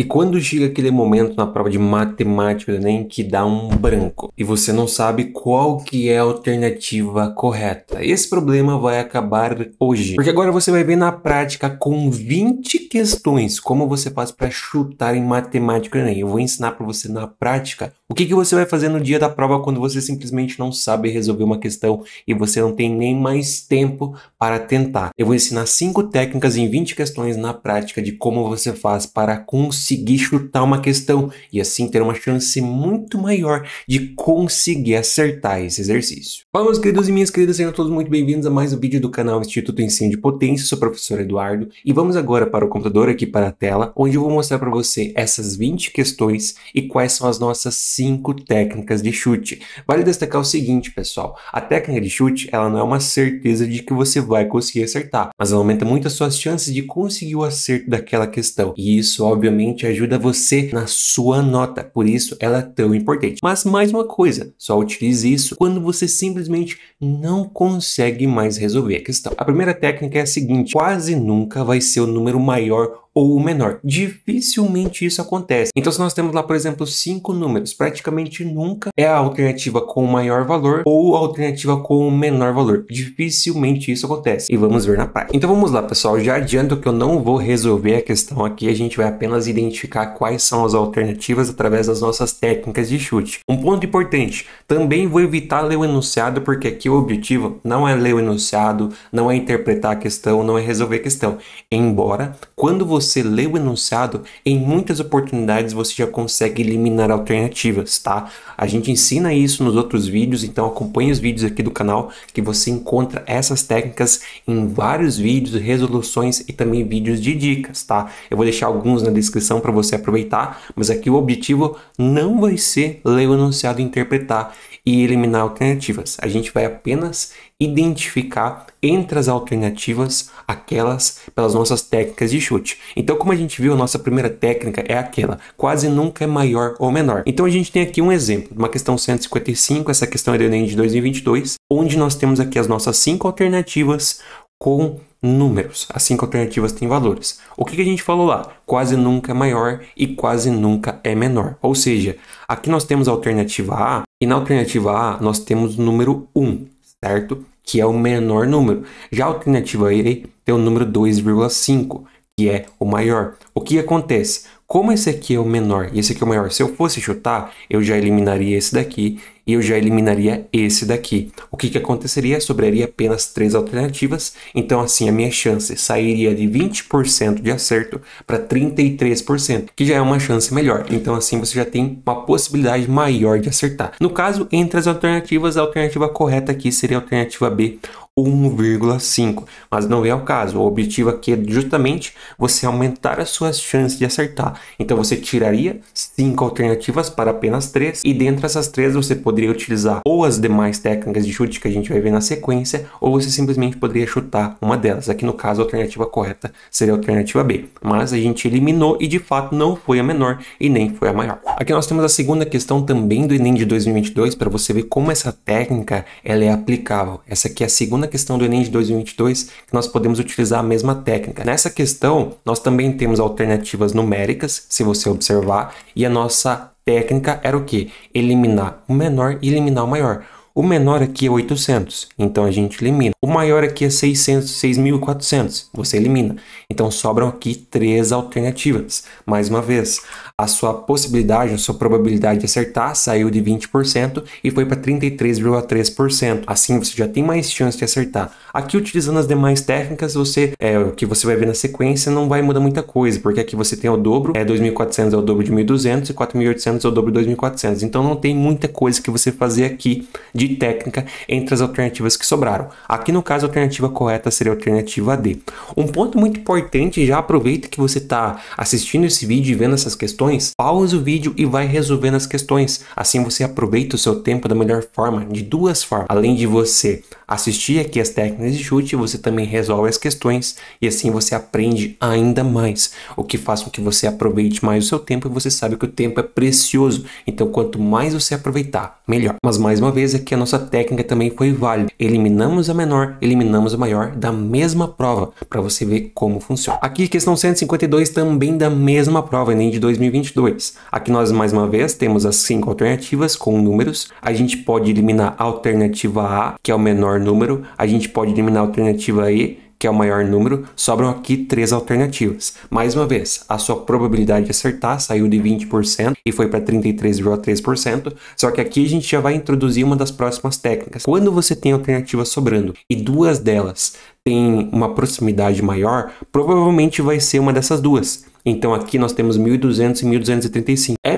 E quando chega aquele momento na prova de matemática do Enem que dá um branco e você não sabe qual que é a alternativa correta. Esse problema vai acabar hoje, porque agora você vai ver na prática com 20 questões como você faz para chutar em matemática do Enem. Eu vou ensinar para você na prática o que, que você vai fazer no dia da prova quando você simplesmente não sabe resolver uma questão e você não tem nem mais tempo para tentar? Eu vou ensinar cinco técnicas em 20 questões na prática de como você faz para conseguir chutar uma questão e assim ter uma chance muito maior de conseguir acertar esse exercício. Olá meus queridos e minhas queridas, sejam todos muito bem-vindos a mais um vídeo do canal Instituto Ensino de Potência, sou o professor Eduardo e vamos agora para o computador aqui para a tela, onde eu vou mostrar para você essas 20 questões e quais são as nossas cinco técnicas de chute. Vale destacar o seguinte, pessoal: a técnica de chute ela não é uma certeza de que você vai conseguir acertar, mas ela aumenta muito as suas chances de conseguir o acerto daquela questão. E isso, obviamente, ajuda você na sua nota. Por isso, ela é tão importante. Mas mais uma coisa: só utilize isso quando você simplesmente não consegue mais resolver a questão. A primeira técnica é a seguinte: quase nunca vai ser o número maior ou o menor. Dificilmente isso acontece. Então, se nós temos lá, por exemplo, cinco números, praticamente nunca é a alternativa com o maior valor ou a alternativa com o menor valor. Dificilmente isso acontece. E vamos ver na prática. Então, vamos lá, pessoal. Já adianto que eu não vou resolver a questão aqui. A gente vai apenas identificar quais são as alternativas através das nossas técnicas de chute. Um ponto importante. Também vou evitar ler o enunciado, porque aqui o objetivo não é ler o enunciado, não é interpretar a questão, não é resolver a questão. Embora, quando você você lê o enunciado, em muitas oportunidades você já consegue eliminar alternativas, tá? A gente ensina isso nos outros vídeos, então acompanhe os vídeos aqui do canal que você encontra essas técnicas em vários vídeos, resoluções e também vídeos de dicas, tá? Eu vou deixar alguns na descrição para você aproveitar, mas aqui o objetivo não vai ser ler o enunciado e interpretar e eliminar alternativas. A gente vai apenas identificar entre as alternativas aquelas pelas nossas técnicas de chute. Então, como a gente viu, a nossa primeira técnica é aquela, quase nunca é maior ou menor. Então, a gente tem aqui um exemplo, uma questão 155, essa questão é do Enem de 2022, onde nós temos aqui as nossas cinco alternativas com números. As cinco alternativas têm valores. O que, que, a gente falou lá? Quase nunca é maior e quase nunca é menor. Ou seja, aqui nós temos a alternativa A e na alternativa A nós temos o número 1, certo? que é o menor número. Já a alternativa A tem o número 2,5, que é o maior. O que acontece? Como esse aqui é o menor e esse aqui é o maior, se eu fosse chutar, eu já eliminaria esse daqui e eu já eliminaria esse daqui. O que, que aconteceria? Sobraria apenas três alternativas, então assim a minha chance sairia de 20% de acerto para 33%, que já é uma chance melhor. Então assim você já tem uma possibilidade maior de acertar. No caso, entre as alternativas, a alternativa correta aqui seria a alternativa B, 1,5. Mas não é o caso. O objetivo aqui é justamente você aumentar as suas chances de acertar. Então você tiraria 5 alternativas para apenas 3. E dentre essas 3 você poderia utilizar ou as demais técnicas de chute que a gente vai ver na sequência. Ou você simplesmente poderia chutar uma delas. Aqui no caso a alternativa correta seria a alternativa B. Mas a gente eliminou e de fato não foi a menor e nem foi a maior. Aqui nós temos a segunda questão também do Enem de 2022 para você ver como essa técnica ela é aplicável. Essa aqui é a segunda questão do Enem de 2022 que nós podemos utilizar a mesma técnica. Nessa questão, nós também temos alternativas numéricas, se você observar, e a nossa técnica era o que? Eliminar o menor e eliminar o maior. O menor aqui é 800, então a gente elimina. O maior aqui é 600, 6.400, você elimina. Então sobram aqui três alternativas. Mais uma vez, a sua possibilidade, a sua probabilidade de acertar saiu de 20% e foi para 33,3%. Assim você já tem mais chance de acertar. Aqui utilizando as demais técnicas, você é, o que você vai ver na sequência não vai mudar muita coisa, porque aqui você tem o dobro, é 2400 é o dobro de 1200 e 4800 é o dobro de 2400. Então não tem muita coisa que você fazer aqui de técnica entre as alternativas que sobraram. Aqui no caso a alternativa correta seria a alternativa D. Um ponto muito importante, já aproveita que você está assistindo esse vídeo e vendo essas questões questões, pausa o vídeo e vai resolvendo as questões. Assim você aproveita o seu tempo da melhor forma, de duas formas. Além de você assistir aqui as técnicas de chute, você também resolve as questões e assim você aprende ainda mais, o que faz com que você aproveite mais o seu tempo e você sabe que o tempo é precioso. Então, quanto mais você aproveitar, melhor. Mas mais uma vez aqui a nossa técnica também foi válida. Eliminamos a menor, eliminamos a maior da mesma prova para você ver como funciona. Aqui questão 152 também da mesma prova, nem de 2020 2022. Aqui nós mais uma vez temos as cinco alternativas com números. A gente pode eliminar a alternativa A, que é o menor número, a gente pode eliminar a alternativa E, que é o maior número, sobram aqui três alternativas. Mais uma vez, a sua probabilidade de acertar saiu de 20% e foi para 33,3%, só que aqui a gente já vai introduzir uma das próximas técnicas. Quando você tem alternativas sobrando e duas delas têm uma proximidade maior, provavelmente vai ser uma dessas duas. Então aqui nós temos 1.200 e 1.235. É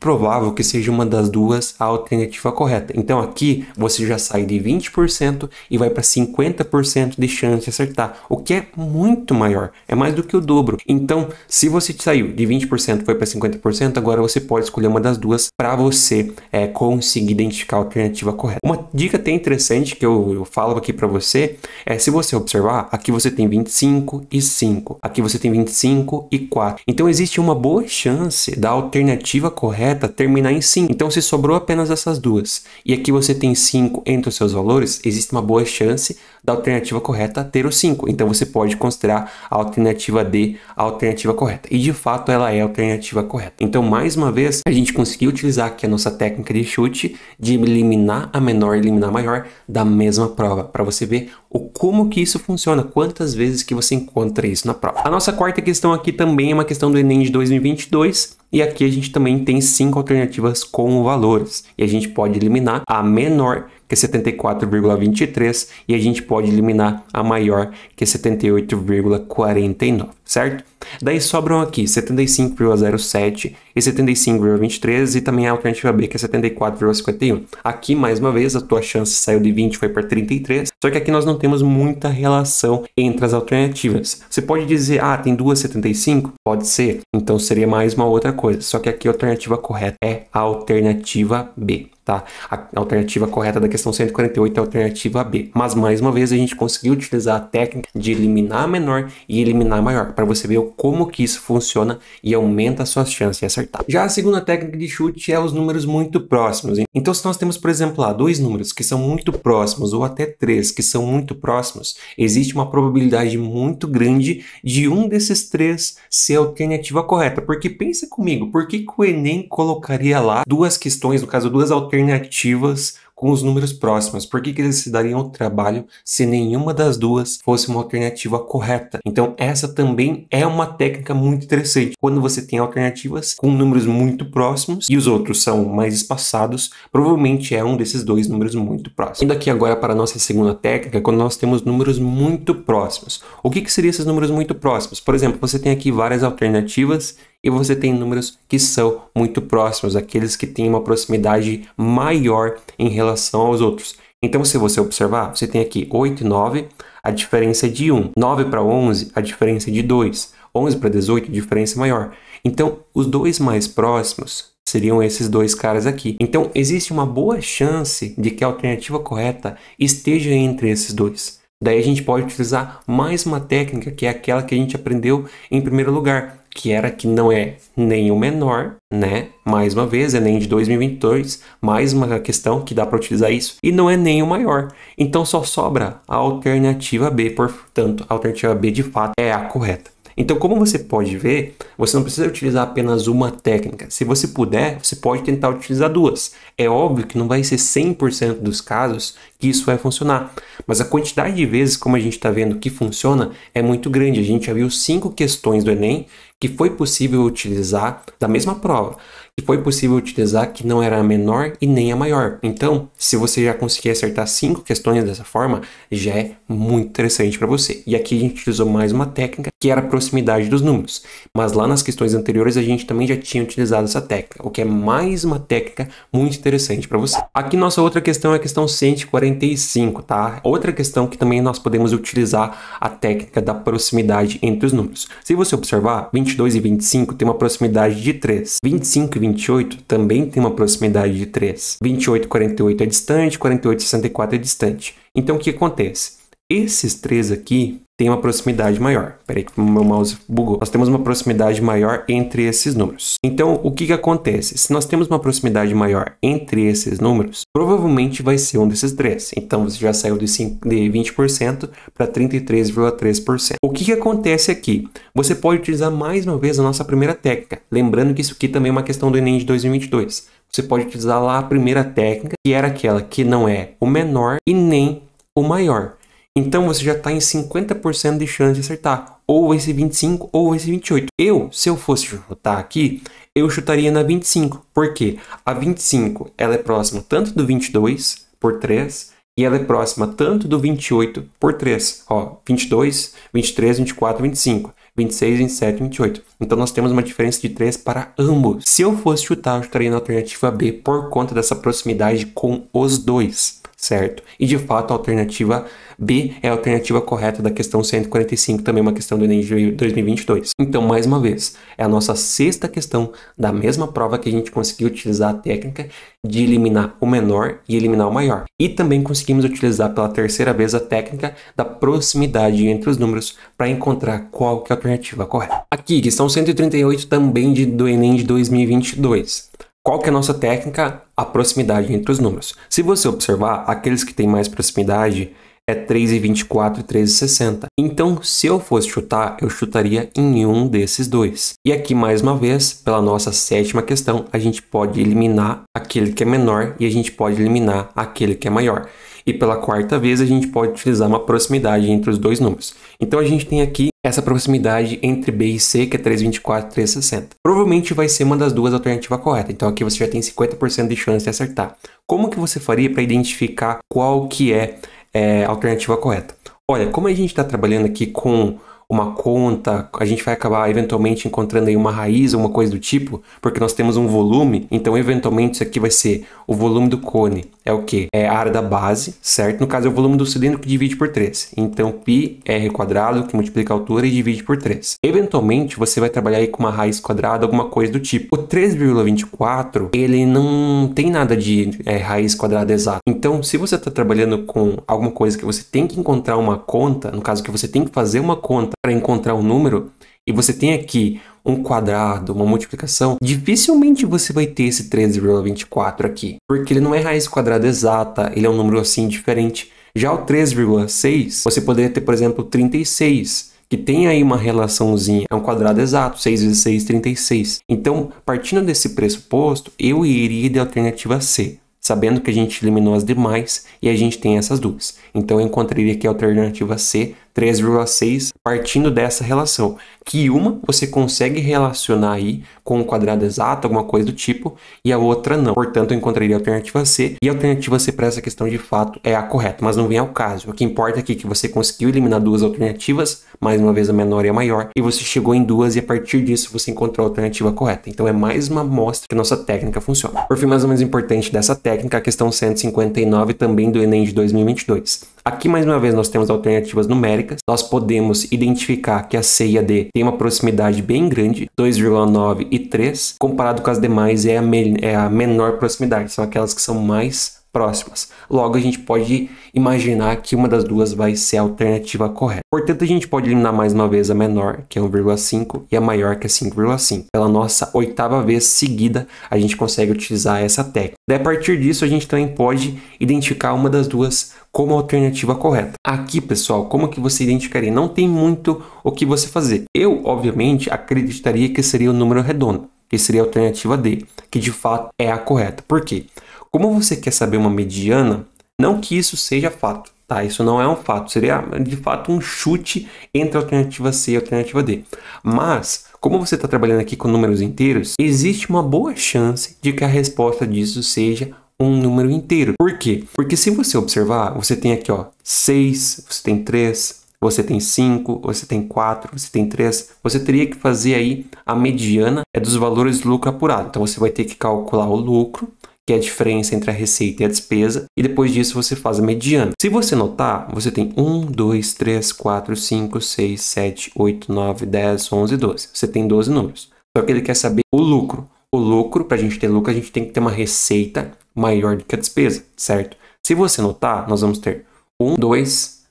provável que seja uma das duas a alternativa correta. Então aqui você já sai de 20% e vai para 50% de chance de acertar, o que é muito maior, é mais do que o dobro. Então, se você saiu de 20% foi para 50%, agora você pode escolher uma das duas para você é, conseguir identificar a alternativa correta. Uma dica até interessante que eu, eu falo aqui para você é se você observar, aqui você tem 25 e 5, aqui você tem 25 e 4. Então existe uma boa chance da alternativa correta correta terminar em 5. Então, se sobrou apenas essas duas e aqui você tem 5 entre os seus valores, existe uma boa chance da alternativa correta ter o 5. Então, você pode considerar a alternativa D a alternativa correta. E, de fato, ela é a alternativa correta. Então, mais uma vez, a gente conseguiu utilizar aqui a nossa técnica de chute de eliminar a menor e eliminar a maior da mesma prova, para você ver o como que isso funciona, quantas vezes que você encontra isso na prova. A nossa quarta questão aqui também é uma questão do Enem de 2022, e aqui a gente também tem cinco alternativas com valores. E a gente pode eliminar a menor, que é 74,23, e a gente pode eliminar a maior, que é 78,49, certo? Daí sobram aqui 75,07 e 75,23 e também a alternativa B que é 74,51. Aqui, mais uma vez, a tua chance saiu de 20 foi para 33, só que aqui nós não temos muita relação entre as alternativas. Você pode dizer, ah, tem duas 75? Pode ser, então seria mais uma outra coisa, só que aqui a alternativa correta é a alternativa B. Tá? A alternativa correta da questão 148 é a alternativa B. Mas mais uma vez a gente conseguiu utilizar a técnica de eliminar menor e eliminar maior para você ver como que isso funciona e aumenta as suas chances de acertar. Já a segunda técnica de chute é os números muito próximos. Então se nós temos, por exemplo, lá, dois números que são muito próximos ou até três que são muito próximos, existe uma probabilidade muito grande de um desses três ser a alternativa correta. Porque pensa comigo, por que, que o Enem colocaria lá duas questões, no caso duas alternativas alternativas com os números próximos. Por que, que eles se dariam o trabalho se nenhuma das duas fosse uma alternativa correta? Então, essa também é uma técnica muito interessante. Quando você tem alternativas com números muito próximos e os outros são mais espaçados, provavelmente é um desses dois números muito próximos. Indo aqui agora para a nossa segunda técnica, quando nós temos números muito próximos. O que, que seriam esses números muito próximos? Por exemplo, você tem aqui várias alternativas e você tem números que são muito próximos, aqueles que têm uma proximidade maior em relação aos outros. Então, se você observar, você tem aqui 8 e 9, a diferença é de 1. 9 para 11, a diferença é de 2. 11 para 18, diferença maior. Então, os dois mais próximos seriam esses dois caras aqui. Então, existe uma boa chance de que a alternativa correta esteja entre esses dois. Daí a gente pode utilizar mais uma técnica, que é aquela que a gente aprendeu em primeiro lugar, que era que não é nem o menor, né? Mais uma vez, é nem de 2022, mais uma questão que dá para utilizar isso, e não é nem o maior. Então só sobra a alternativa B, portanto, a alternativa B de fato é a correta. Então, como você pode ver, você não precisa utilizar apenas uma técnica. Se você puder, você pode tentar utilizar duas. É óbvio que não vai ser 100% dos casos que isso vai funcionar, mas a quantidade de vezes, como a gente está vendo, que funciona é muito grande. A gente já viu cinco questões do Enem que foi possível utilizar da mesma prova, que foi possível utilizar que não era a menor e nem a maior. Então, se você já conseguir acertar cinco questões dessa forma, já é muito interessante para você. E aqui a gente utilizou mais uma técnica que era a proximidade dos números, mas lá nas questões anteriores a gente também já tinha utilizado essa técnica, o que é mais uma técnica muito interessante para você. Aqui nossa outra questão é a questão 145, tá? Outra questão que também nós podemos utilizar a técnica da proximidade entre os números. Se você observar, 20 22 e 25 têm uma proximidade de 3. 25 e 28 também têm uma proximidade de 3. 28 e 48 é distante, 48 e 64 é distante. Então o que acontece? Esses três aqui tem uma proximidade maior. Peraí que meu mouse bugou. Nós temos uma proximidade maior entre esses números. Então, o que, que acontece? Se nós temos uma proximidade maior entre esses números, provavelmente vai ser um desses três. Então, você já saiu de, de 20% para 33,3%. O que, que acontece aqui? Você pode utilizar mais uma vez a nossa primeira técnica. Lembrando que isso aqui também é uma questão do Enem de 2022. Você pode utilizar lá a primeira técnica, que era aquela que não é o menor e nem o maior. Então você já está em 50% de chance de acertar, ou esse 25 ou esse 28. Eu, se eu fosse chutar aqui, eu chutaria na 25, Por quê? a 25 ela é próxima tanto do 22 por 3 e ela é próxima tanto do 28 por 3. Ó, 22, 23, 24, 25. 26, 27, 28. Então nós temos uma diferença de 3 para ambos. Se eu fosse chutar, eu chutaria na alternativa B por conta dessa proximidade com os dois, certo? E de fato a alternativa B B é a alternativa correta da questão 145, também uma questão do Enem de 2022. Então, mais uma vez, é a nossa sexta questão da mesma prova que a gente conseguiu utilizar a técnica de eliminar o menor e eliminar o maior. E também conseguimos utilizar pela terceira vez a técnica da proximidade entre os números para encontrar qual que é a alternativa correta. Aqui, questão 138 também de, do Enem de 2022. Qual que é a nossa técnica? A proximidade entre os números. Se você observar, aqueles que têm mais proximidade é 3,24 e 3,60. Então, se eu fosse chutar, eu chutaria em um desses dois. E aqui, mais uma vez, pela nossa sétima questão, a gente pode eliminar aquele que é menor e a gente pode eliminar aquele que é maior. E pela quarta vez, a gente pode utilizar uma proximidade entre os dois números. Então, a gente tem aqui essa proximidade entre B e C, que é 324 e 360. Provavelmente vai ser uma das duas alternativas corretas, então aqui você já tem 50% de chance de acertar. Como que você faria para identificar qual que é é, alternativa correta. Olha, como a gente está trabalhando aqui com uma conta, a gente vai acabar eventualmente encontrando aí uma raiz ou uma coisa do tipo, porque nós temos um volume, então eventualmente isso aqui vai ser o volume do cone, é o que? É a área da base, certo? No caso é o volume do cilindro que divide por 3. Então πr quadrado que multiplica a altura e divide por 3. Eventualmente você vai trabalhar aí com uma raiz quadrada, alguma coisa do tipo. O 3,24, ele não tem nada de é, raiz quadrada exata. Então, se você está trabalhando com alguma coisa que você tem que encontrar uma conta, no caso que você tem que fazer uma conta para encontrar um número e você tem aqui um quadrado, uma multiplicação, dificilmente você vai ter esse 13,24 aqui, porque ele não é raiz quadrada exata, ele é um número assim diferente. Já o 3,6, você poderia ter, por exemplo, 36, que tem aí uma relaçãozinha, é um quadrado exato, 6 vezes 6, 36. Então, partindo desse pressuposto, eu iria de alternativa C, sabendo que a gente eliminou as demais e a gente tem essas duas. Então, eu encontraria aqui a alternativa C, 3,6, partindo dessa relação, que uma você consegue relacionar aí com um quadrado exato, alguma coisa do tipo, e a outra não. Portanto, eu encontraria a alternativa C, e a alternativa C para essa questão de fato é a correta, mas não vem ao caso. O que importa aqui é que você conseguiu eliminar duas alternativas, mais uma vez a menor e a maior, e você chegou em duas, e a partir disso você encontrou a alternativa correta. Então é mais uma amostra que a nossa técnica funciona. Por fim, mais ou menos importante dessa técnica, a questão 159 também do Enem de 2022. Aqui, mais uma vez, nós temos alternativas numéricas nós podemos identificar que a ceia D tem uma proximidade bem grande, 2,9 e 3, comparado com as demais é a, é a menor proximidade, são aquelas que são mais próximas. Logo, a gente pode imaginar que uma das duas vai ser a alternativa correta. Portanto, a gente pode eliminar mais uma vez a menor, que é 1,5, e a maior, que é 5,5. Pela nossa oitava vez seguida, a gente consegue utilizar essa técnica. Daí, a partir disso, a gente também pode identificar uma das duas como alternativa correta. Aqui, pessoal, como que você identificaria? Não tem muito o que você fazer. Eu, obviamente, acreditaria que seria o número redondo, que seria a alternativa D, que de fato é a correta. Por quê? Como você quer saber uma mediana, não que isso seja fato, tá? Isso não é um fato, seria de fato um chute entre a alternativa C e a alternativa D. Mas, como você está trabalhando aqui com números inteiros, existe uma boa chance de que a resposta disso seja um número inteiro. Por quê? Porque se você observar, você tem aqui ó, 6, você tem 3, você tem 5, você tem 4, você tem 3. Você teria que fazer aí a mediana é dos valores do lucro apurado. Então você vai ter que calcular o lucro que é a diferença entre a receita e a despesa, e depois disso você faz a mediana. Se você notar, você tem 1, 2, 3, 4, 5, 6, 7, 8, 9, 10, 11, 12. Você tem 12 números. Só que ele quer saber o lucro. O lucro, para a gente ter lucro, a gente tem que ter uma receita maior do que a despesa, certo? Se você notar, nós vamos ter 1, 2,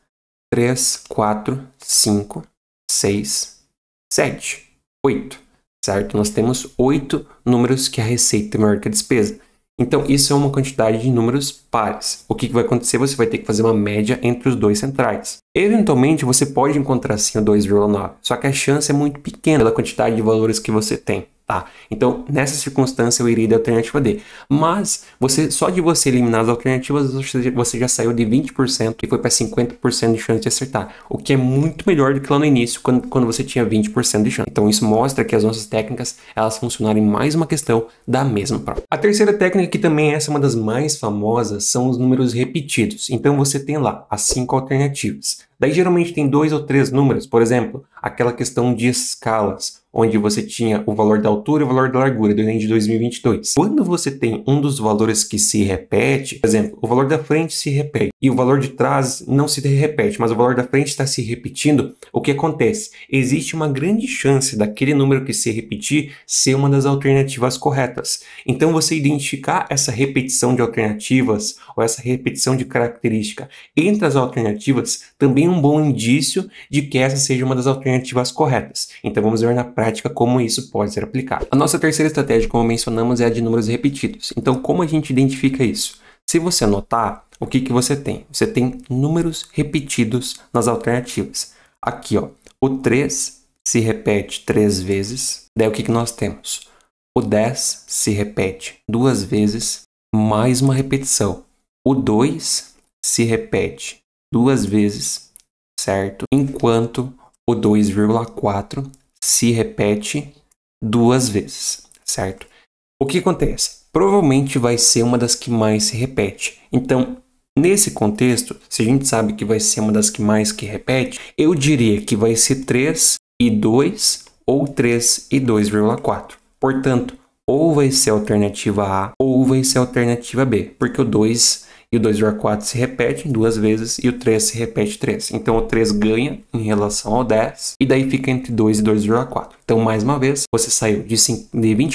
3, 4, 5, 6, 7, 8, certo? Nós temos 8 números que a receita é maior que a despesa. Então, isso é uma quantidade de números pares. O que vai acontecer? Você vai ter que fazer uma média entre os dois centrais. Eventualmente, você pode encontrar sim o 2,9, só que a chance é muito pequena pela quantidade de valores que você tem. Tá, então nessa circunstância eu iria da alternativa D. Mas você só de você eliminar as alternativas, você já saiu de 20% e foi para 50% de chance de acertar. O que é muito melhor do que lá no início, quando, quando você tinha 20% de chance. Então isso mostra que as nossas técnicas, elas funcionaram em mais uma questão da mesma prova. A terceira técnica, que também é essa é uma das mais famosas, são os números repetidos. Então você tem lá as cinco alternativas. Daí geralmente tem dois ou três números, por exemplo, aquela questão de escalas onde você tinha o valor da altura e o valor da largura do Enem de 2022. Quando você tem um dos valores que se repete, por exemplo, o valor da frente se repete e o valor de trás não se repete, mas o valor da frente está se repetindo, o que acontece? Existe uma grande chance daquele número que se repetir ser uma das alternativas corretas. Então, você identificar essa repetição de alternativas ou essa repetição de característica entre as alternativas também é um bom indício de que essa seja uma das alternativas corretas. Então, vamos ver na prática como isso pode ser aplicado. A nossa terceira estratégia, como mencionamos, é a de números repetidos. Então, como a gente identifica isso? Se você anotar, o que, que você tem? Você tem números repetidos nas alternativas. Aqui, ó, o 3 se repete três vezes. Daí, o que, que nós temos? O 10 se repete duas vezes, mais uma repetição. O 2 se repete duas vezes, certo? Enquanto o 2,4 se repete duas vezes, certo? O que acontece? Provavelmente vai ser uma das que mais se repete. Então, nesse contexto, se a gente sabe que vai ser uma das que mais que repete, eu diria que vai ser 3 e 2 ou 3 e 2,4. Portanto, ou vai ser alternativa A ou vai ser alternativa B, porque o 2 e o 2 e 4 se repete duas vezes e o 3 se repete três. Então o 3 ganha em relação ao 10 e daí fica entre 2 e 2,4. Então mais uma vez, você saiu de, de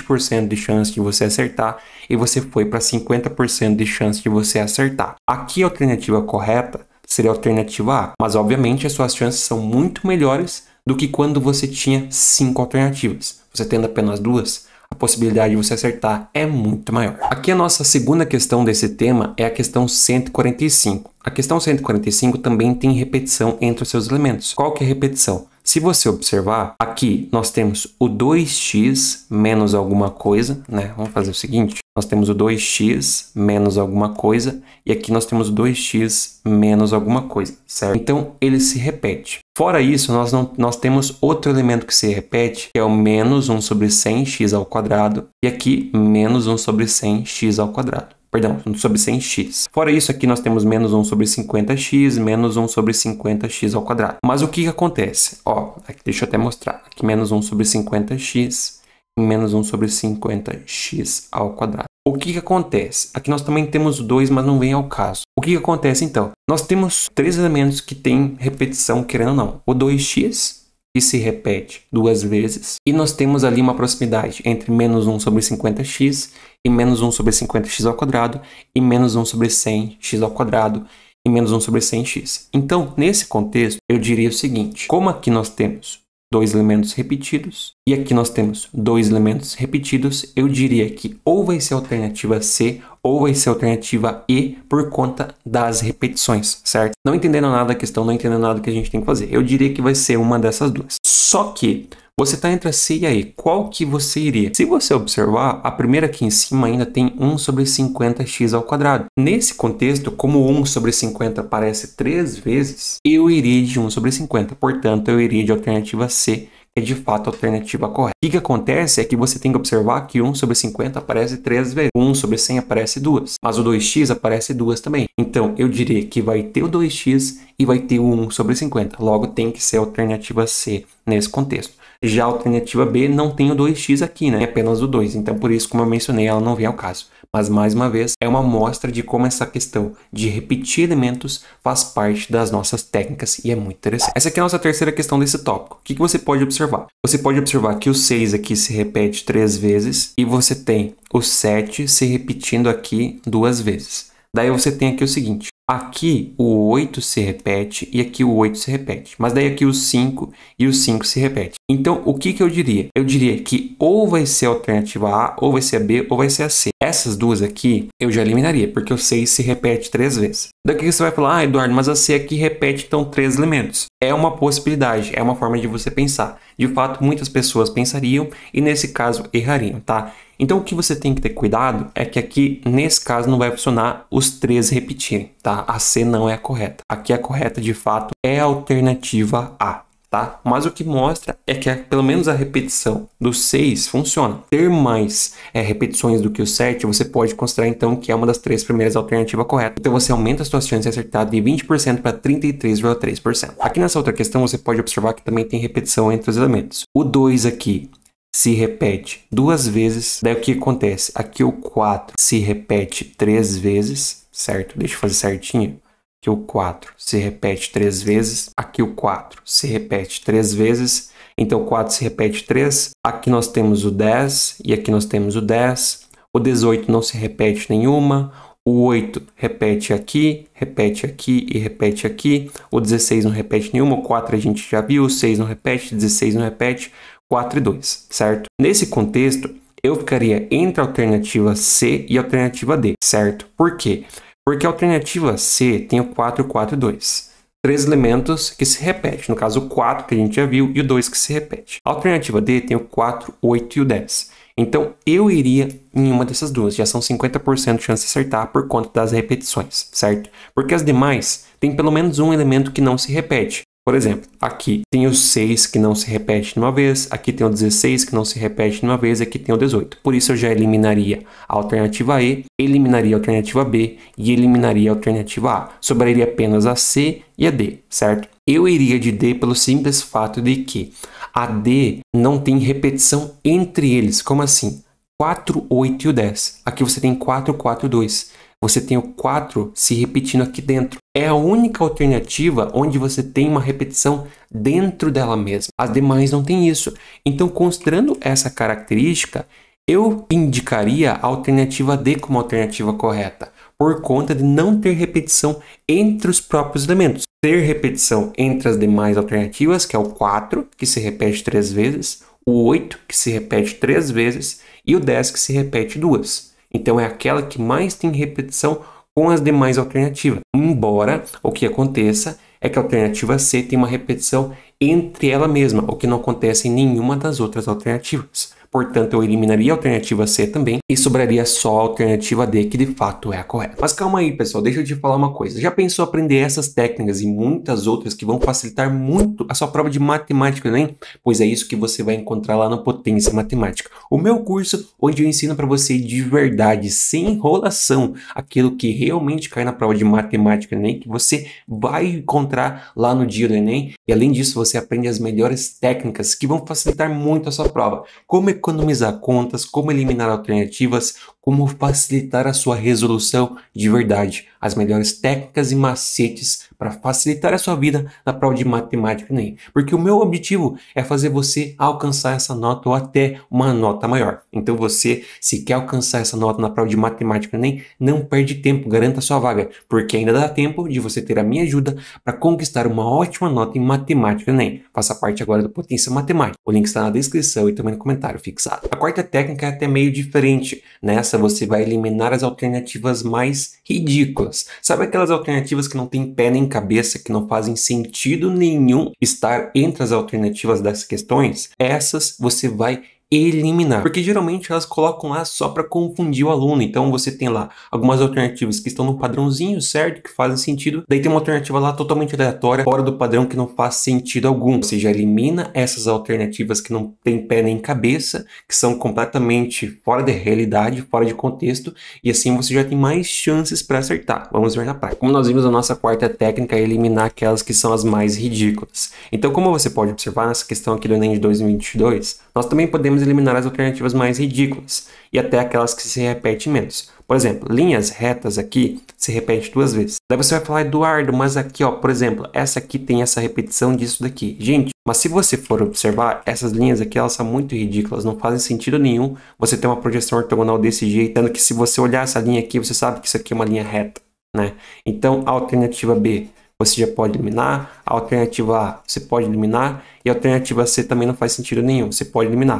20% de chance de você acertar e você foi para 50% de chance de você acertar. Aqui é a alternativa correta seria a alternativa A, mas obviamente as suas chances são muito melhores do que quando você tinha cinco alternativas. Você tendo apenas duas, a possibilidade de você acertar é muito maior. Aqui a nossa segunda questão desse tema é a questão 145. A questão 145 também tem repetição entre os seus elementos. Qual que é a repetição? Se você observar, aqui nós temos o 2x menos alguma coisa, né? Vamos fazer o seguinte, nós temos o 2x menos alguma coisa e aqui nós temos o 2x menos alguma coisa, certo? Então, ele se repete. Fora isso, nós, não, nós temos outro elemento que se repete, que é o menos 1 sobre 100x ao quadrado, e aqui menos 1 sobre 100x ao quadrado perdão, 1 sobre 100x. Fora isso, aqui nós temos menos 1 sobre 50x, menos 1 sobre 50x ao quadrado. Mas o que, que acontece? Ó, aqui, deixa eu até mostrar. Aqui menos 1 sobre 50x, menos 1 sobre 50x ao quadrado. O que, que acontece? Aqui nós também temos dois, mas não vem ao caso. O que, que acontece então? Nós temos três elementos que têm repetição, querendo ou não. O 2x, que se repete duas vezes, e nós temos ali uma proximidade entre menos 1 sobre 50x e menos 1 sobre 50x ao quadrado, e menos 1 sobre 100x ao quadrado, e menos 1 sobre 100x. Então, nesse contexto, eu diria o seguinte, como aqui nós temos dois elementos repetidos, e aqui nós temos dois elementos repetidos, eu diria que ou vai ser alternativa C ou vai ser alternativa E por conta das repetições, certo? Não entendendo nada da questão, não entendendo nada que a gente tem que fazer. Eu diria que vai ser uma dessas duas. Só que você está entre a C e a E. Qual que você iria? Se você observar, a primeira aqui em cima ainda tem 1 sobre 50x ao quadrado. Nesse contexto, como 1 sobre 50 aparece três vezes, eu iria de 1 sobre 50. Portanto, eu iria de alternativa C, é de fato a alternativa correta. O que, acontece é que você tem que observar que 1 sobre 50 aparece 3 vezes, 1 sobre 100 aparece 2, mas o 2x aparece 2 também. Então, eu diria que vai ter o 2x e vai ter o 1 sobre 50. Logo, tem que ser a alternativa C nesse contexto. Já a alternativa B não tem o 2x aqui, né? É apenas o 2. Então, por isso, como eu mencionei, ela não vem ao caso. Mas, mais uma vez, é uma amostra de como essa questão de repetir elementos faz parte das nossas técnicas e é muito interessante. Essa aqui é a nossa terceira questão desse tópico. O que, que você pode observar? Você pode observar que o 6 aqui se repete três vezes e você tem o 7 se repetindo aqui duas vezes. Daí você tem aqui o seguinte: aqui o 8 se repete e aqui o 8 se repete, mas daí aqui o 5 e o 5 se repete. Então o que, que eu diria? Eu diria que ou vai ser a alternativa A, ou vai ser a B, ou vai ser a C. Essas duas aqui eu já eliminaria, porque o 6 se repete três vezes. Daqui você vai falar, ah, Eduardo, mas a C aqui repete então três elementos. É uma possibilidade, é uma forma de você pensar. De fato, muitas pessoas pensariam e nesse caso errariam, tá? Então o que você tem que ter cuidado é que aqui nesse caso não vai funcionar os três repetirem, tá? A C não é a correta. Aqui a correta de fato é a alternativa A tá? Mas o que mostra é que pelo menos a repetição do 6 funciona. Ter mais é, repetições do que o 7, você pode considerar então que é uma das três primeiras alternativas corretas. Então você aumenta as suas chances de acertar de 20% para 33,3%. Aqui nessa outra questão você pode observar que também tem repetição entre os elementos. O 2 aqui se repete duas vezes. Daí o que acontece? Aqui o 4 se repete três vezes, certo? Deixa eu fazer certinho que o 4 se repete três vezes, aqui o 4 se repete três vezes, então 4 se repete 3, aqui nós temos o 10 e aqui nós temos o 10, o 18 não se repete nenhuma, o 8 repete aqui, repete aqui e repete aqui, o 16 não repete nenhuma, o 4 a gente já viu, o 6 não repete, 16 não repete, 4 e 2, certo? Nesse contexto, eu ficaria entre a alternativa C e a alternativa D, certo? Por quê? porque a alternativa C tem o 4, 4 e 2. Três elementos que se repetem, no caso o 4 que a gente já viu e o 2 que se repete. A alternativa D tem o 4, 8 e o 10. Então eu iria em uma dessas duas, já são 50% de chance de acertar por conta das repetições, certo? Porque as demais têm pelo menos um elemento que não se repete, por exemplo, aqui tem o 6 que não se repete uma vez, aqui tem o 16 que não se repete uma vez, e aqui tem o 18. Por isso eu já eliminaria a alternativa E, eliminaria a alternativa B e eliminaria a alternativa A. Sobraria apenas a C e a D, certo? Eu iria de D pelo simples fato de que a D não tem repetição entre eles. Como assim? 4, 8 e o 10. Aqui você tem 4, 4, 2 você tem o 4 se repetindo aqui dentro. É a única alternativa onde você tem uma repetição dentro dela mesma. As demais não tem isso. Então, considerando essa característica, eu indicaria a alternativa D como alternativa correta, por conta de não ter repetição entre os próprios elementos. Ter repetição entre as demais alternativas, que é o 4, que se repete três vezes, o 8, que se repete três vezes, e o 10, que se repete duas. Então é aquela que mais tem repetição com as demais alternativas. Embora o que aconteça é que a alternativa C tem uma repetição entre ela mesma, o que não acontece em nenhuma das outras alternativas. Portanto, eu eliminaria a alternativa C também e sobraria só a alternativa D, que de fato é a correta. Mas calma aí, pessoal, deixa eu te falar uma coisa. Já pensou aprender essas técnicas e muitas outras que vão facilitar muito a sua prova de matemática, né? Pois é isso que você vai encontrar lá no Potência Matemática. O meu curso, onde eu ensino para você de verdade, sem enrolação, aquilo que realmente cai na prova de matemática, né? Que você vai encontrar lá no dia do Enem. E além disso, você aprende as melhores técnicas que vão facilitar muito a sua prova. Como é economizar contas, como eliminar alternativas, como facilitar a sua resolução de verdade, as melhores técnicas e macetes para facilitar a sua vida na prova de matemática nem, Porque o meu objetivo é fazer você alcançar essa nota ou até uma nota maior. Então você, se quer alcançar essa nota na prova de matemática nem, não perde tempo, garanta sua vaga, porque ainda dá tempo de você ter a minha ajuda para conquistar uma ótima nota em matemática nem. Enem. Faça parte agora do Potência Matemática. O link está na descrição e também no comentário fixado. A quarta técnica é até meio diferente. Nessa você vai eliminar as alternativas mais ridículas. Sabe aquelas alternativas que não tem pé nem cabeça que não fazem sentido nenhum estar entre as alternativas das questões, essas você vai eliminar. Porque geralmente elas colocam lá só para confundir o aluno. Então você tem lá algumas alternativas que estão no padrãozinho certo, que fazem sentido. Daí tem uma alternativa lá totalmente aleatória, fora do padrão, que não faz sentido algum. Você já elimina essas alternativas que não tem pé nem cabeça, que são completamente fora da realidade, fora de contexto. E assim você já tem mais chances para acertar. Vamos ver na prática. Como nós vimos, a nossa quarta técnica é eliminar aquelas que são as mais ridículas. Então, como você pode observar nessa questão aqui do Enem de 2022, nós também podemos eliminar as alternativas mais ridículas e até aquelas que se repetem menos. Por exemplo, linhas retas aqui se repete duas vezes. Daí você vai falar, Eduardo, mas aqui, ó, por exemplo, essa aqui tem essa repetição disso daqui. Gente, mas se você for observar, essas linhas aqui, elas são muito ridículas, não fazem sentido nenhum você ter uma projeção ortogonal desse jeito, sendo que se você olhar essa linha aqui, você sabe que isso aqui é uma linha reta, né? Então, a alternativa B você já pode eliminar. A alternativa A, você pode eliminar. E a alternativa C também não faz sentido nenhum, você pode eliminar.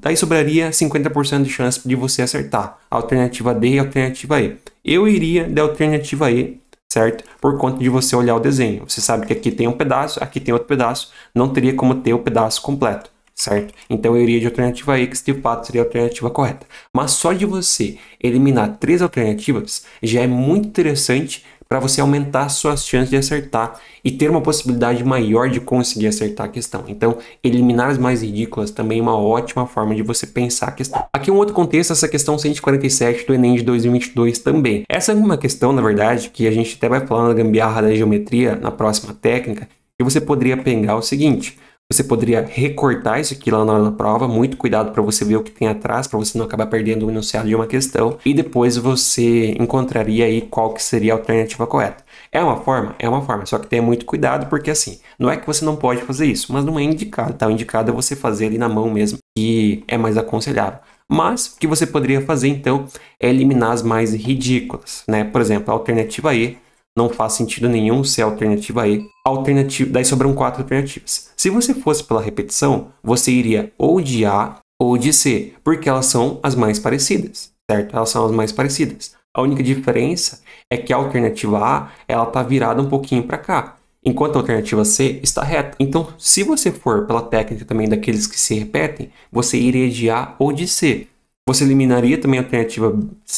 Daí sobraria 50% de chance de você acertar. A alternativa D e a alternativa E. Eu iria da alternativa E, certo? Por conta de você olhar o desenho. Você sabe que aqui tem um pedaço, aqui tem outro pedaço. Não teria como ter o pedaço completo certo? Então eu iria de alternativa E, que este fato seria a alternativa correta. Mas só de você eliminar três alternativas já é muito interessante para você aumentar suas chances de acertar e ter uma possibilidade maior de conseguir acertar a questão. Então, eliminar as mais ridículas também é uma ótima forma de você pensar a questão. Aqui é um outro contexto, essa questão 147 do Enem de 2022 também. Essa é uma questão, na verdade, que a gente até vai falar na gambiarra da geometria na próxima técnica, que você poderia pegar o seguinte: você poderia recortar isso aqui lá na hora da prova, muito cuidado para você ver o que tem atrás, para você não acabar perdendo o enunciado de uma questão, e depois você encontraria aí qual que seria a alternativa correta. É uma forma? É uma forma, só que tenha muito cuidado, porque assim, não é que você não pode fazer isso, mas não é indicado, tá? O indicado é você fazer ali na mão mesmo, que é mais aconselhável. Mas o que você poderia fazer então é eliminar as mais ridículas, né? Por exemplo, a alternativa E não faz sentido nenhum ser a alternativa E. Alternativa, daí sobram quatro alternativas. Se você fosse pela repetição, você iria ou de A ou de C, porque elas são as mais parecidas, certo? Elas são as mais parecidas. A única diferença é que a alternativa A, ela tá virada um pouquinho para cá, enquanto a alternativa C está reta. Então, se você for pela técnica também daqueles que se repetem, você iria de A ou de C. Você eliminaria também a alternativa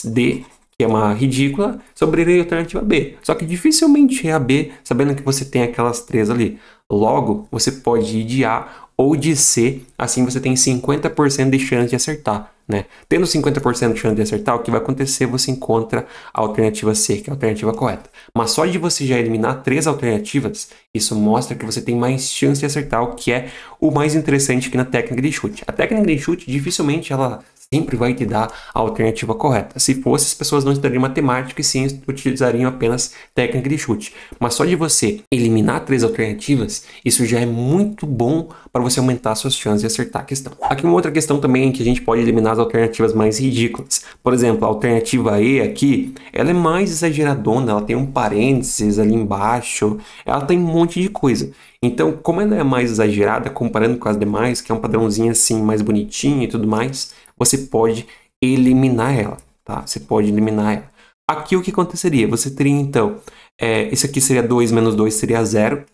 D que é uma ridícula, sobre a alternativa B. Só que dificilmente é a B, sabendo que você tem aquelas três ali. Logo, você pode ir de A ou de C, assim você tem 50% de chance de acertar. Né? Tendo 50% de chance de acertar, o que vai acontecer? Você encontra a alternativa C, que é a alternativa correta. Mas só de você já eliminar três alternativas, isso mostra que você tem mais chance de acertar, o que é o mais interessante aqui na técnica de chute. A técnica de chute dificilmente ela sempre vai te dar a alternativa correta. Se fosse, as pessoas não estudariam matemática e sim utilizariam apenas técnica de chute. Mas só de você eliminar três alternativas, isso já é muito bom para você aumentar suas chances de acertar a questão. Aqui uma outra questão também que a gente pode eliminar as alternativas mais ridículas. Por exemplo, a alternativa E aqui, ela é mais exageradona, ela tem um parênteses ali embaixo, ela tem um monte de coisa. Então, como ela é mais exagerada comparando com as demais, que é um padrãozinho assim mais bonitinho e tudo mais, você pode eliminar ela, tá? Você pode eliminar ela. Aqui o que aconteceria? Você teria então, é, esse aqui seria 2 menos 2 seria 0,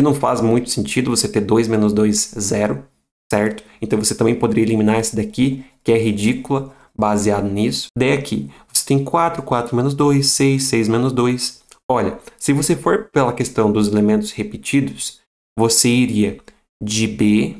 que não faz muito sentido você ter 2 menos 2, 0, certo? Então você também poderia eliminar essa daqui, que é ridícula, baseado nisso. Daí aqui, você tem 4, 4 menos 2, 6, 6 menos 2. Olha, se você for pela questão dos elementos repetidos, você iria de B,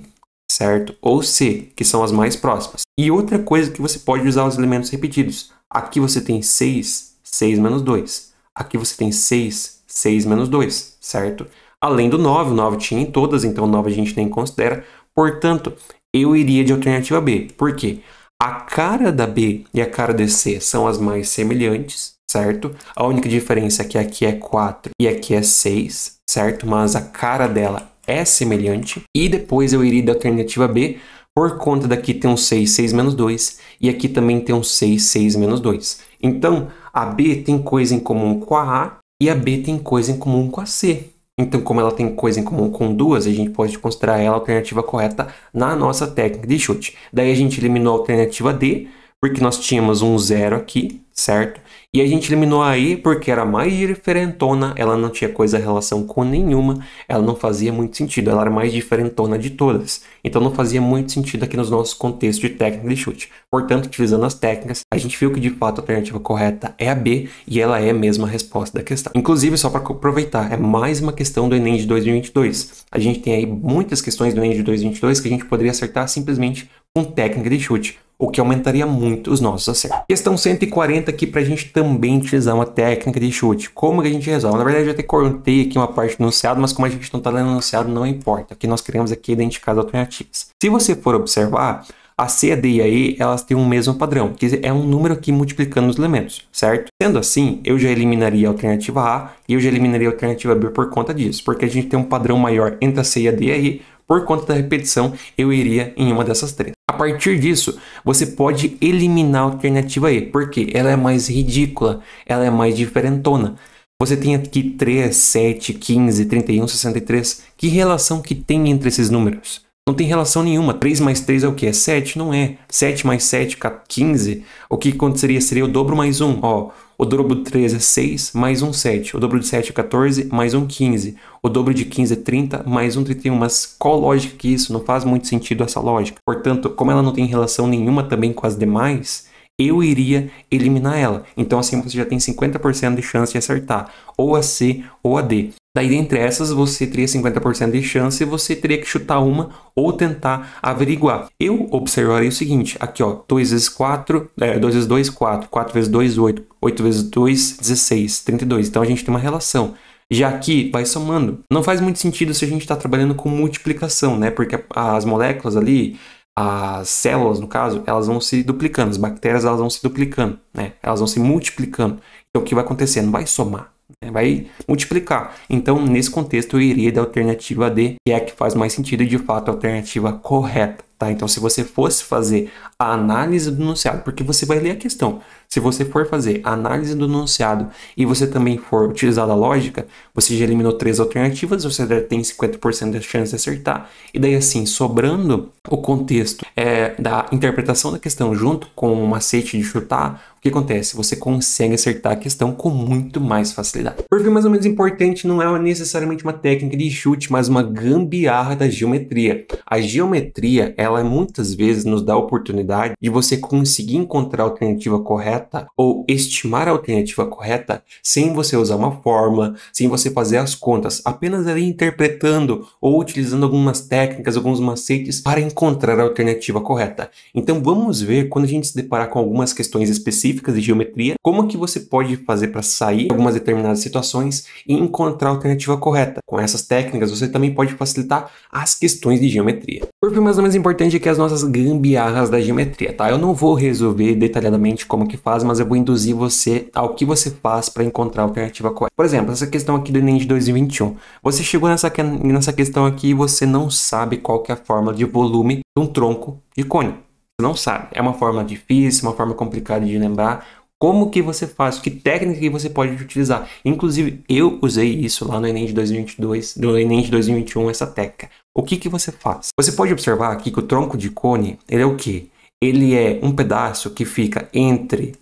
certo? Ou C, que são as mais próximas. E outra coisa que você pode usar os elementos repetidos. Aqui você tem 6, 6 menos 2. Aqui você tem 6, 6 menos 2, certo? Além do 9, o 9 tinha em todas, então 9 a gente nem considera. Portanto, eu iria de alternativa B. Por quê? A cara da B e a cara de C são as mais semelhantes, certo? A única diferença é que aqui é 4 e aqui é 6, certo? Mas a cara dela é semelhante. E depois eu iria da alternativa B, por conta daqui tem um 6, 6 menos 2, e aqui também tem um 6, 6 menos 2. Então, a B tem coisa em comum com a A, e a B tem coisa em comum com a C. Então, como ela tem coisa em comum com duas, a gente pode considerar ela a alternativa correta na nossa técnica de chute. Daí a gente eliminou a alternativa D, porque nós tínhamos um zero aqui, certo? E a gente eliminou a porque era mais diferentona, ela não tinha coisa relação com nenhuma, ela não fazia muito sentido, ela era mais diferentona de todas. Então não fazia muito sentido aqui nos nossos contextos de técnica de chute. Portanto, utilizando as técnicas, a gente viu que de fato a alternativa correta é a B e ela é a mesma resposta da questão. Inclusive, só para aproveitar, é mais uma questão do Enem de 2022. A gente tem aí muitas questões do Enem de 2022 que a gente poderia acertar simplesmente com técnica de chute o que aumentaria muito os nossos acertos. Questão 140 aqui para a gente também utilizar uma técnica de chute. Como que a gente resolve? Na verdade, eu até cortei aqui uma parte do enunciado, mas como a gente não está lendo o enunciado, não importa. O que nós queremos aqui é identificar as alternativas. Se você for observar, a C, a D e a E, elas têm o um mesmo padrão, que é um número aqui multiplicando os elementos, certo? Sendo assim, eu já eliminaria a alternativa A e eu já eliminaria a alternativa B por conta disso, porque a gente tem um padrão maior entre a C e a D e a E, por conta da repetição, eu iria em uma dessas três. A partir disso, você pode eliminar a alternativa E, porque ela é mais ridícula, ela é mais diferentona. Você tem aqui 3, 7, 15, 31, 63. Que relação que tem entre esses números? Não tem relação nenhuma. 3 mais 3 é o que? É 7? Não é. 7 mais 7, 15. O que aconteceria seria o dobro mais 1. Ó, é o dobro de 3 é 6, mais um 7. O dobro de 7 é 14, mais um 15. O dobro de 15 é 30, mais um 31. Mas qual lógica que isso? Não faz muito sentido essa lógica. Portanto, como ela não tem relação nenhuma também com as demais, eu iria eliminar ela. Então, assim, você já tem 50% de chance de acertar, ou a C ou a D. Daí, dentre essas, você teria 50% de chance e você teria que chutar uma ou tentar averiguar. Eu observaria o seguinte: aqui ó, 2 vezes 4, é, 2 vezes 2, 4, 4 vezes 2, 8, 8 vezes 2, 16, 32. Então a gente tem uma relação. Já aqui vai somando. Não faz muito sentido se a gente está trabalhando com multiplicação, né? Porque as moléculas ali, as células, no caso, elas vão se duplicando, as bactérias elas vão se duplicando, né? Elas vão se multiplicando. Então o que vai acontecer? Não vai somar vai multiplicar. Então, nesse contexto, eu iria da alternativa D, que é a que faz mais sentido e de fato a alternativa correta. Tá? Então, se você fosse fazer a análise do enunciado, porque você vai ler a questão, se você for fazer a análise do enunciado e você também for utilizar a lógica, você já eliminou três alternativas, você já tem 50% das chance de acertar, e daí assim, sobrando o contexto é, da interpretação da questão junto com o macete de chutar, o que acontece? Você consegue acertar a questão com muito mais facilidade. Por fim, mais ou menos importante, não é necessariamente uma técnica de chute, mas uma gambiarra da geometria. A geometria, ela muitas vezes nos dá a oportunidade de você conseguir encontrar a alternativa correta ou estimar a alternativa correta sem você usar uma fórmula, sem você fazer as contas, apenas ali interpretando ou utilizando algumas técnicas, alguns macetes para encontrar a alternativa correta. Então vamos ver quando a gente se deparar com algumas questões específicas específicas de geometria, como que você pode fazer para sair de algumas determinadas situações e encontrar a alternativa correta. Com essas técnicas, você também pode facilitar as questões de geometria. Por fim, mais ou menos importante é que as nossas gambiarras da geometria, tá? Eu não vou resolver detalhadamente como que faz, mas eu vou induzir você ao que você faz para encontrar a alternativa correta. Por exemplo, essa questão aqui do Enem de 2021. Você chegou nessa, nessa questão aqui e você não sabe qual que é a fórmula de volume de um tronco de cone. Você não sabe. É uma forma difícil, uma forma complicada de lembrar. Como que você faz? Que técnica que você pode utilizar? Inclusive, eu usei isso lá no Enem de 2022, no Enem de 2021, essa técnica. O que que você faz? Você pode observar aqui que o tronco de cone, ele é o quê? Ele é um pedaço que fica entre...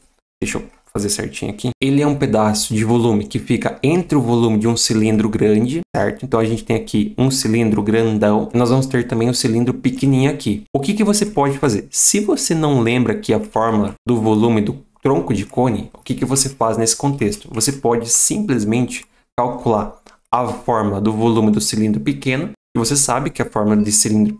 Deixa eu fazer certinho aqui, ele é um pedaço de volume que fica entre o volume de um cilindro grande, certo? Então a gente tem aqui um cilindro grandão, nós vamos ter também um cilindro pequenininho aqui. O que, que você pode fazer? Se você não lembra aqui a fórmula do volume do tronco de cone, o que, que você faz nesse contexto? Você pode simplesmente calcular a fórmula do volume do cilindro pequeno, e você sabe que a fórmula de cilindro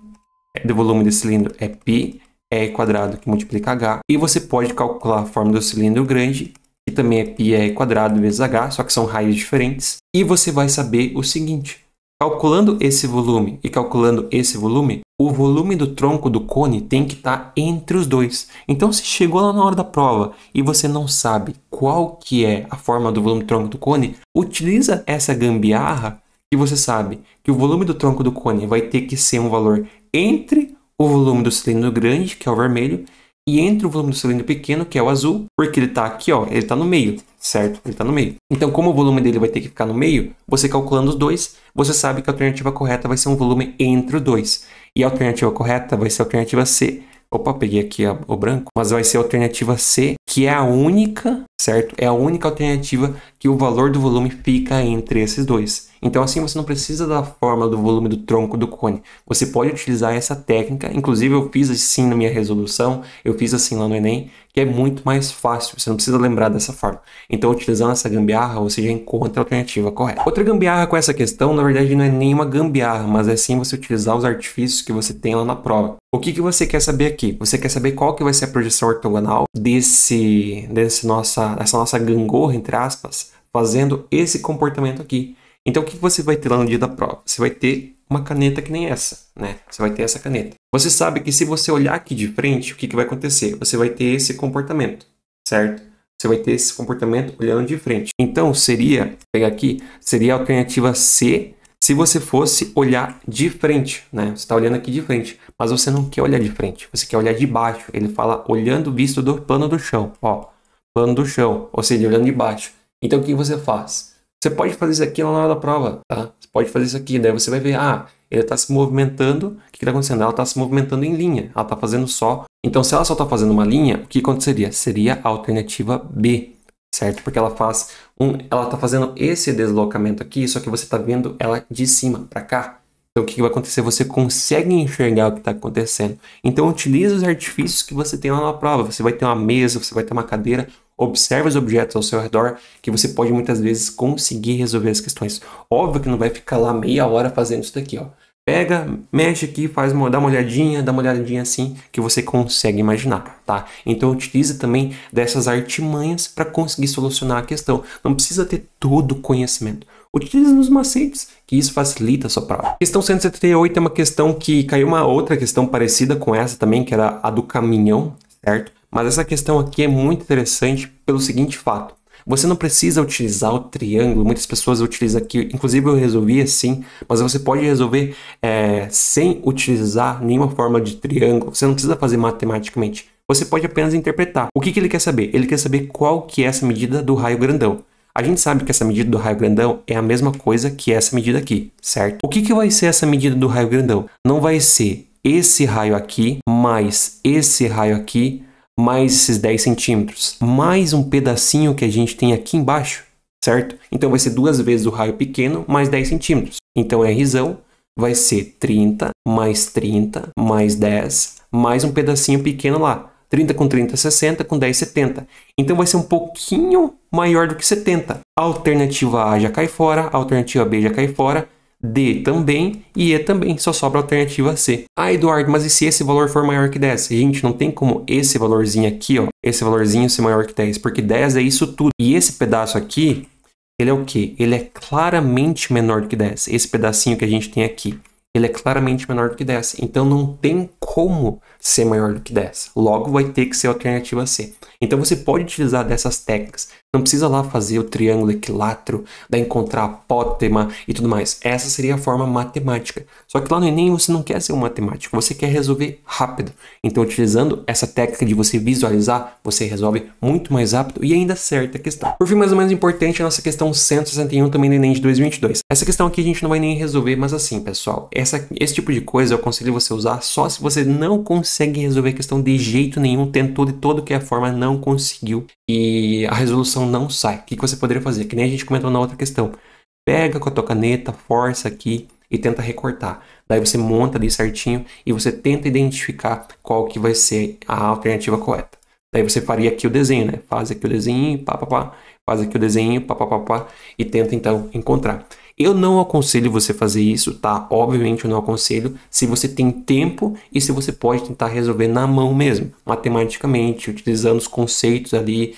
de volume de cilindro é π, é quadrado que multiplica H. E você pode calcular a forma do cilindro grande, que também é πe é quadrado vezes H, só que são raios diferentes. E você vai saber o seguinte, Calculando esse volume e calculando esse volume, o volume do tronco do cone tem que estar tá entre os dois. Então, se chegou lá na hora da prova e você não sabe qual que é a forma do volume do tronco do cone, utiliza essa gambiarra que você sabe que o volume do tronco do cone vai ter que ser um valor entre o volume do cilindro grande, que é o vermelho, e entre o volume do cilindro pequeno, que é o azul, porque ele está aqui, ó, ele está no meio, certo? Ele está no meio. Então, como o volume dele vai ter que ficar no meio, você calculando os dois, você sabe que a alternativa correta vai ser um volume entre os dois. E a alternativa correta vai ser a alternativa C. Opa, peguei aqui a, o branco, mas vai ser a alternativa C, que é a única, certo? É a única alternativa que o valor do volume fica entre esses dois. Então assim você não precisa da forma do volume do tronco do cone. Você pode utilizar essa técnica, inclusive eu fiz assim na minha resolução, eu fiz assim lá no ENEM, que é muito mais fácil, você não precisa lembrar dessa forma. Então utilizando essa gambiarra, você já encontra a alternativa correta. Outra gambiarra com essa questão, na verdade não é nenhuma gambiarra, mas é sim você utilizar os artifícios que você tem lá na prova. O que, que você quer saber aqui? Você quer saber qual que vai ser a projeção ortogonal desse, desse nossa, dessa nossa gangorra, entre aspas, fazendo esse comportamento aqui. Então o que você vai ter lá no dia da prova? Você vai ter uma caneta que nem essa, né? Você vai ter essa caneta. Você sabe que se você olhar aqui de frente, o que, que vai acontecer? Você vai ter esse comportamento, certo? Você vai ter esse comportamento olhando de frente. Então seria, pegar aqui, seria a alternativa C se você fosse olhar de frente, né? Você está olhando aqui de frente, mas você não quer olhar de frente, você quer olhar de baixo. Ele fala olhando visto do plano do chão, ó, plano do chão, ou seja, olhando de baixo. Então o que você faz? Você pode fazer isso aqui na hora da prova, tá? Você pode fazer isso aqui, daí você vai ver, ah, ele está se movimentando, o que está acontecendo? Ela está se movimentando em linha, ela está fazendo só. Então, se ela só está fazendo uma linha, o que aconteceria? Seria a alternativa B, certo? Porque ela faz um, ela está fazendo esse deslocamento aqui, só que você está vendo ela de cima para cá. Então, o que, que vai acontecer? Você consegue enxergar o que está acontecendo. Então, utilize os artifícios que você tem lá na prova. Você vai ter uma mesa, você vai ter uma cadeira, Observe os objetos ao seu redor que você pode muitas vezes conseguir resolver as questões. Óbvio que não vai ficar lá meia hora fazendo isso daqui, ó. Pega, mexe aqui, faz uma, dá uma olhadinha, dá uma olhadinha assim que você consegue imaginar, tá? Então utilize também dessas artimanhas para conseguir solucionar a questão. Não precisa ter todo o conhecimento. Utilize nos macetes, que isso facilita a sua prova. Questão 178 é uma questão que caiu uma outra questão parecida com essa também, que era a do caminhão, certo? Mas essa questão aqui é muito interessante pelo seguinte fato. Você não precisa utilizar o triângulo, muitas pessoas utilizam aqui, inclusive eu resolvi assim, mas você pode resolver é, sem utilizar nenhuma forma de triângulo, você não precisa fazer matematicamente, você pode apenas interpretar. O que, que ele quer saber? Ele quer saber qual que é essa medida do raio grandão. A gente sabe que essa medida do raio grandão é a mesma coisa que essa medida aqui, certo? O que, que vai ser essa medida do raio grandão? Não vai ser esse raio aqui mais esse raio aqui mais esses 10 centímetros, mais um pedacinho que a gente tem aqui embaixo, certo? Então vai ser duas vezes o raio pequeno mais 10 centímetros. Então é R vai ser 30 mais 30 mais 10 mais um pedacinho pequeno lá. 30 com 30, é 60, com 10, 70. Então vai ser um pouquinho maior do que 70. A alternativa A já cai fora, a alternativa B já cai fora, D também e E também, só sobra a alternativa C. Ah, Eduardo, mas e se esse valor for maior que 10? Gente, não tem como esse valorzinho aqui, ó, esse valorzinho ser maior que 10, porque 10 é isso tudo. E esse pedaço aqui, ele é o quê? Ele é claramente menor do que 10. Esse pedacinho que a gente tem aqui, ele é claramente menor do que 10. Então não tem como ser maior do que 10. Logo, vai ter que ser a alternativa C. Então, você pode utilizar dessas técnicas. Não precisa lá fazer o triângulo equilátero, da encontrar apótema e tudo mais. Essa seria a forma matemática. Só que lá no Enem você não quer ser um matemático, você quer resolver rápido. Então, utilizando essa técnica de você visualizar, você resolve muito mais rápido e ainda certa a questão. Por fim, mais ou menos importante, a nossa questão 161 também no Enem de 2022. Essa questão aqui a gente não vai nem resolver, mas assim, pessoal, essa, esse tipo de coisa eu aconselho você usar só se você não conseguir consegue resolver a questão de jeito nenhum, tentou de todo que é a forma, não conseguiu e a resolução não sai. O que você poderia fazer? Que nem a gente comentou na outra questão. Pega com a tua caneta, força aqui e tenta recortar. Daí você monta ali certinho e você tenta identificar qual que vai ser a alternativa correta. Daí você faria aqui o desenho, né? Faz aqui o desenho, pá, pá, pá. Faz aqui o desenho, pá, pá, pá, pá. E tenta, então, encontrar. Eu não aconselho você fazer isso, tá? Obviamente eu não aconselho se você tem tempo e se você pode tentar resolver na mão mesmo, matematicamente, utilizando os conceitos ali,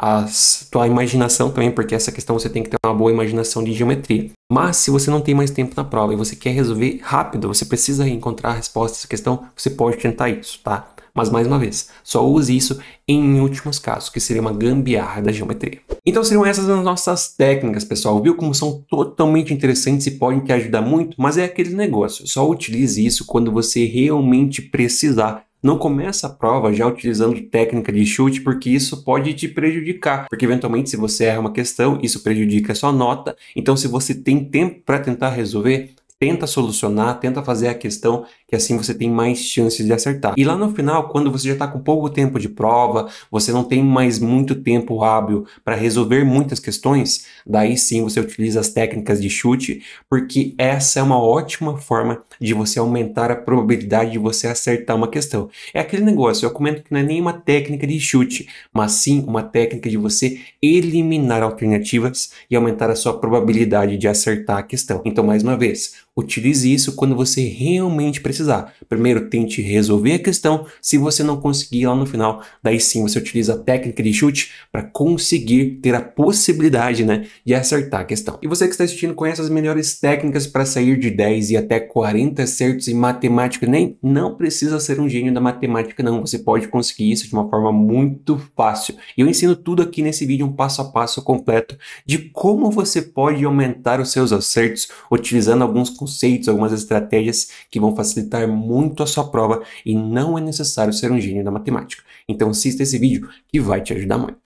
a tua imaginação também, porque essa questão você tem que ter uma boa imaginação de geometria. Mas se você não tem mais tempo na prova e você quer resolver rápido, você precisa encontrar a resposta a essa questão, você pode tentar isso, tá? Mas mais uma vez, só use isso em últimos casos, que seria uma gambiarra da geometria. Então seriam essas as nossas técnicas, pessoal. Viu como são totalmente interessantes e podem te ajudar muito? Mas é aquele negócio, só utilize isso quando você realmente precisar não começa a prova já utilizando técnica de chute, porque isso pode te prejudicar. Porque eventualmente, se você erra uma questão, isso prejudica a sua nota. Então, se você tem tempo para tentar resolver, tenta solucionar, tenta fazer a questão que assim você tem mais chances de acertar. E lá no final, quando você já está com pouco tempo de prova, você não tem mais muito tempo hábil para resolver muitas questões, daí sim você utiliza as técnicas de chute, porque essa é uma ótima forma de você aumentar a probabilidade de você acertar uma questão. É aquele negócio, eu comento que não é nenhuma técnica de chute, mas sim uma técnica de você eliminar alternativas e aumentar a sua probabilidade de acertar a questão. Então, mais uma vez, utilize isso quando você realmente precisa precisar. Primeiro, tente resolver a questão. Se você não conseguir lá no final, daí sim você utiliza a técnica de chute para conseguir ter a possibilidade né, de acertar a questão. E você que está assistindo conhece as melhores técnicas para sair de 10 e até 40 acertos em matemática nem Não precisa ser um gênio da matemática, não. Você pode conseguir isso de uma forma muito fácil. E eu ensino tudo aqui nesse vídeo, um passo a passo completo de como você pode aumentar os seus acertos utilizando alguns conceitos, algumas estratégias que vão facilitar muito a sua prova e não é necessário ser um gênio da matemática. Então assista esse vídeo que vai te ajudar muito.